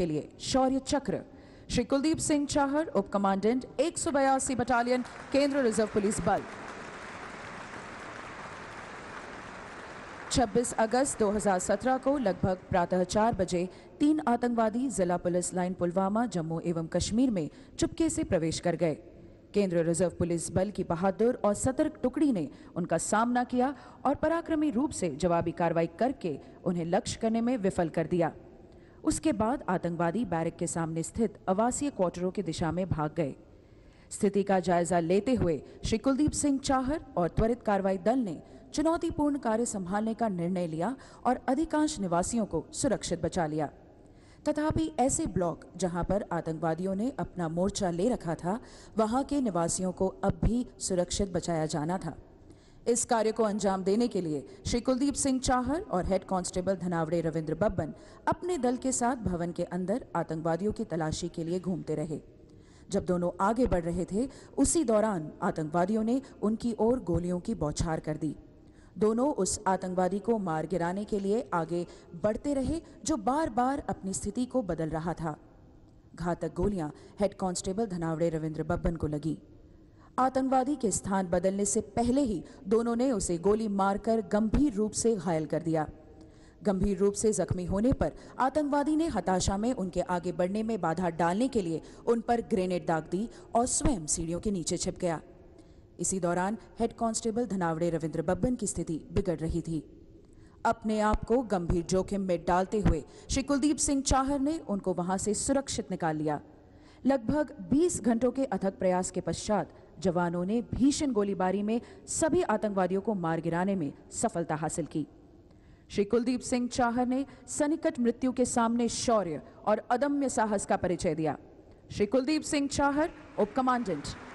के लिए शौर्य चक्र श्री कुलदीप सिंह चाहर उप कमांडेंट एक बटालियन केंद्र रिजर्व पुलिस बल 26 अगस्त 2017 को लगभग प्रातः चार बजे तीन आतंकवादी जिला पुलिस लाइन पुलवामा जम्मू एवं कश्मीर में चुपके से प्रवेश कर गए केंद्रीय रिजर्व पुलिस बल की बहादुर और सतर्क टुकड़ी ने उनका सामना किया और पराक्रमी रूप से जवाबी कार्रवाई करके उन्हें लक्ष्य करने में विफल कर दिया उसके बाद आतंकवादी बैरक के सामने स्थित आवासीय क्वार्टरों की दिशा में भाग गए स्थिति का जायजा लेते हुए श्री कुलदीप सिंह चाहर और त्वरित कार्रवाई दल ने चुनौतीपूर्ण कार्य संभालने का निर्णय लिया और अधिकांश निवासियों को सुरक्षित बचा लिया तथापि ऐसे ब्लॉक जहां पर आतंकवादियों ने अपना मोर्चा ले रखा था वहां के निवासियों को अब भी सुरक्षित बचाया जाना था इस कार्य को अंजाम देने के लिए श्री कुलदीप सिंह चाहर और हेड कांस्टेबल धनावड़े रविंद्र बब्बन अपने दल के साथ भवन के अंदर आतंकवादियों की तलाशी के लिए घूमते रहे जब दोनों आगे बढ़ रहे थे उसी दौरान आतंकवादियों ने उनकी ओर गोलियों की बौछार कर दी दोनों उस आतंकवादी को मार गिराने के लिए आगे बढ़ते रहे जो बार बार अपनी स्थिति को बदल रहा था घातक गोलियां हेड कांस्टेबल धनावड़े रविंद्र बब्बन को लगी आतंकवादी के स्थान बदलने से पहले ही दोनों ने उसे गोली मारकर गंभीर रूप से घायल कर दिया गंभीर रूप से जख्मी होने पर आतंकवादी ने हताशा में उनके आगे बढ़ने में बाधा डालने के लिए उन पर ग्रेनेड दाग दी और स्वयं सीढ़ियों के नीचे छिप गया इसी दौरान हेड कांस्टेबल धनावड़े रविंद्र बब्बन की स्थिति बिगड़ रही थी अपने आप को गंभीर जोखिम में डालते हुए श्री कुलदीप सिंह चाहर ने उनको वहां से सुरक्षित निकाल लिया लगभग 20 घंटों के अथक प्रयास के पश्चात जवानों ने भीषण गोलीबारी में सभी आतंकवादियों को मार गिराने में सफलता हासिल की श्री कुलदीप सिंह चाहर ने सनिकट मृत्यु के सामने शौर्य और अदम्य साहस का परिचय दिया श्री कुलदीप सिंह चाहर उप कमांडेंट